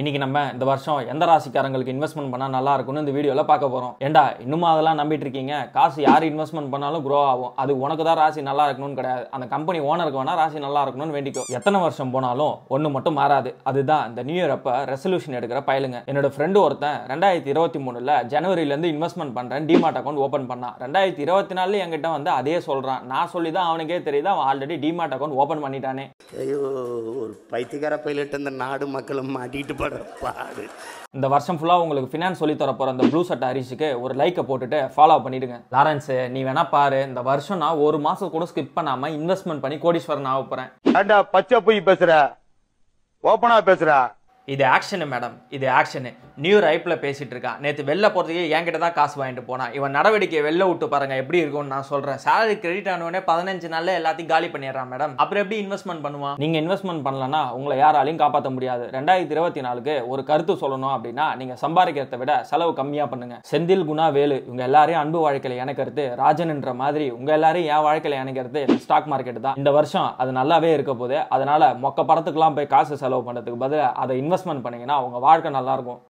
இன்றைக்கி நம்ம இந்த வருஷம் எந்த ராசிக்காரங்களுக்கு இன்வெஸ்ட்மெண்ட் பண்ணால் நல்லா இருக்கும்னு இந்த வீடியோவில் பார்க்க போகிறோம் ஏண்டா இன்னும் அதெல்லாம் நம்பிட்டு இருக்கீங்க காசு யார் இன்வெஸ்ட்மெண்ட் பண்ணாலும் க்ரோ ஆகும் அது உனக்கு தான் ராசி நல்லா இருக்கணும்னு கிடையாது அந்த கம்பெனி ஓனருக்கு வேணால் ராசி நல்லா இருக்கணும்னு வேண்டிக்கும் எத்தனை வருஷம் போனாலும் ஒன்று மட்டும் மாறாது அதுதான் இந்த நியூ இயர் அப்போ ரெசல்யூஷன் எடுக்கிற பயலுங்க என்னோட ஃப்ரெண்டு ஒருத்தன் ரெண்டாயிரத்தி இருபத்தி மூணில் ஜனவரிலேருந்து இன்வெஸ்ட்மெண்ட் பண்ணுறேன் டிமார்ட் அக்கௌண்ட் ஓப்பன் பண்ணான் ரெண்டாயிரத்தி இருபத்தி நாலுலேயும் என்கிட்ட வந்து அதே சொல்கிறான் நான் சொல்லி தான் அவனுக்கே தெரியுது அவன் ஆல்ரெடி டிமார்ட் அக்கௌண்ட் ஓப்பன் பண்ணிட்டானே ஐயோ ஒரு பைத்தியகார பைலட் அந்த நாடு மக்களும் மாட்டிட்டு பாடு இந்த வருஷம் ஃபுல்லாக உங்களுக்கு ஃபினான்ஸ் சொல்லி தர போகிற அந்த ப்ளூ சட்டை அரிசிக்கு ஒரு லைக்கை போட்டுட்டு ஃபாலோ பண்ணிவிடுங்க லாரன்ஸு நீ வேணா பாரு இந்த வருஷம் நான் ஒரு மாதம் கூட ஸ்கிப் பண்ணாமல் இன்வெஸ்ட்மெண்ட் பண்ணி கோடீஸ்வரன் ஆக போகிறேன் பச்சை போய் பேசுகிற ஓப்பனாக பேசுகிறேன் இது ஆக்ஷனு மேடம் இது ஆக்ஷனு நியூ ரைப்பில் பேசிகிட்டு இருக்கான் நேற்று வெளில போகிறதுக்கு என்கிட்ட தான் காசு வாங்கிட்டு போனான் இவன் நடவடிக்கையை வெளில விட்டு பாருங்கள் எப்படி இருக்கும்னு நான் சொல்கிறேன் சேலரி கிரெடிட் ஆனவொடனே பதினஞ்சு நாளில் எல்லாத்தையும் காலி பண்ணிடுறான் மேடம் அப்புறம் எப்படி இன்வெஸ்ட்மெண்ட் பண்ணுவான் நீங்கள் இன்வெஸ்ட்மெண்ட் பண்ணலன்னா உங்களை யாராலையும் காப்பாற்ற முடியாது ரெண்டாயிரத்தி இருபத்தி நாலுக்கு ஒரு கருத்து சொல்லணும் அப்படின்னா நீங்கள் சம்பாதிக்கிறத விட செலவு கம்மியாக பண்ணுங்கள் செந்தில் குணா வேலு இவங்க எல்லாரையும் அன்பு வாழ்க்கையில் எனக்கிறது ராஜன்ன்ற மாதிரி உங்கள் எல்லாரையும் என் வாழ்க்கையில் எனக்கிறது ஸ்டாக் மார்க்கெட் தான் இந்த வருஷம் அது நல்லாவே இருக்க போகுது அதனால் மொக்க படத்துக்குலாம் போய் காசு செலவு பண்ணுறதுக்கு பதில் அதை இன்வெஸ்ட் இன்வெஸ்ட்மெண்ட் பண்ணிங்கன்னா அவங்க வாழ்க்கை நல்லாயிருக்கும்